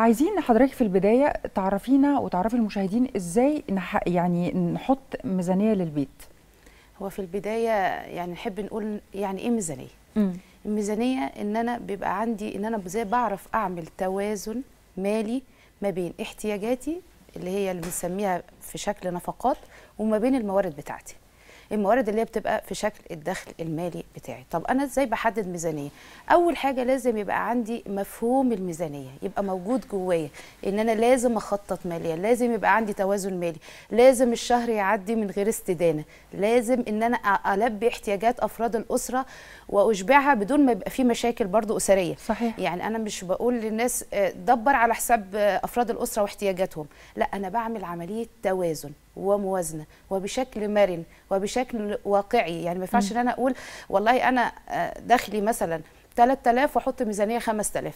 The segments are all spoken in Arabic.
عايزين حضرتك في البدايه تعرفينا وتعرفي المشاهدين ازاي يعني نحط ميزانيه للبيت هو في البدايه يعني نحب نقول يعني ايه ميزانيه الميزانيه ان انا بيبقى عندي ان انا ازاي بعرف اعمل توازن مالي ما بين احتياجاتي اللي هي اللي بنسميها في شكل نفقات وما بين الموارد بتاعتي الموارد اللي هي بتبقى في شكل الدخل المالي بتاعي طب انا ازاي بحدد ميزانيه اول حاجه لازم يبقى عندي مفهوم الميزانيه يبقى موجود جوايا ان انا لازم اخطط ماليا لازم يبقى عندي توازن مالي لازم الشهر يعدي من غير استدانه لازم ان انا البي احتياجات افراد الاسره واشبعها بدون ما يبقى في مشاكل برضو اسريه صحيح. يعني انا مش بقول للناس آه، دبر على حساب آه، افراد الاسره واحتياجاتهم لا انا بعمل عمليه توازن وموازنه وبشكل مرن وبشكل واقعي يعني ما ينفعش ان انا اقول والله انا آه، دخلي مثلا 3000 واحط ميزانيه 5000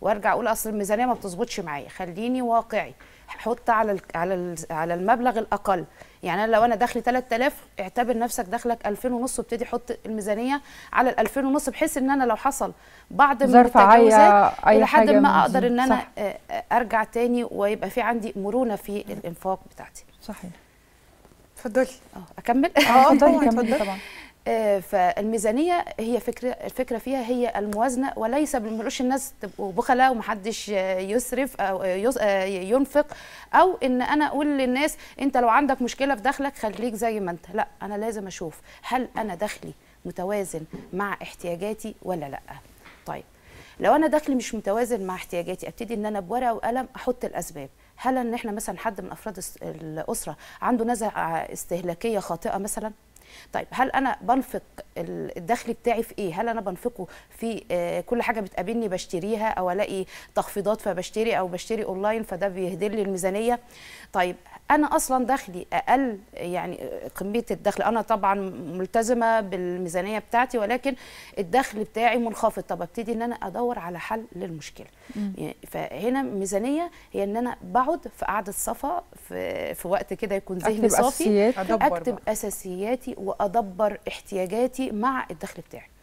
وارجع اقول اصل الميزانيه ما بتظبطش معايا خليني واقعي حط على على على المبلغ الاقل يعني انا لو انا دخلي 3000 اعتبر نفسك دخلك 2000 ونص وابتدي حط الميزانيه على ال 2000 ونص بحيث ان انا لو حصل بعض التجاوزات حد ما اقدر ان انا صح. ارجع تاني ويبقى في عندي مرونه في الانفاق بتاعتي صحيح اتفضلي اه اكمل اه طبعا اتفضلي طبعا آه، فالميزانيه هي فكره الفكره فيها هي الموازنه وليس ملوش الناس تبقوا بخلاء ومحدش يسرف او آه، ينفق او ان انا اقول للناس انت لو عندك مشكله في دخلك خليك زي ما انت لا انا لازم اشوف هل انا دخلي متوازن مع احتياجاتي ولا لا طيب لو انا دخلي مش متوازن مع احتياجاتي ابتدي ان انا بورقه وقلم احط الاسباب هل ان احنا مثلا حد من افراد الاسره عنده نزعه استهلاكيه خاطئه مثلا طيب هل انا بنفق الدخل بتاعي في ايه هل انا بنفقه في آه، كل حاجه بتقابلني بشتريها او الاقي تخفيضات فبشتري او بشتري اونلاين فده بيهدر لي الميزانيه طيب انا اصلا دخلي اقل يعني آه، كميه الدخل انا طبعا ملتزمه بالميزانيه بتاعتي ولكن الدخل بتاعي منخفض طب ابتدي ان انا ادور على حل للمشكله يعني فهنا الميزانيه هي ان انا بقعد في قعده صفا في, في وقت كده يكون ذهني صافي اكتب أكتب اساسياتي وادبر احتياجاتي مع الدخل بتاعي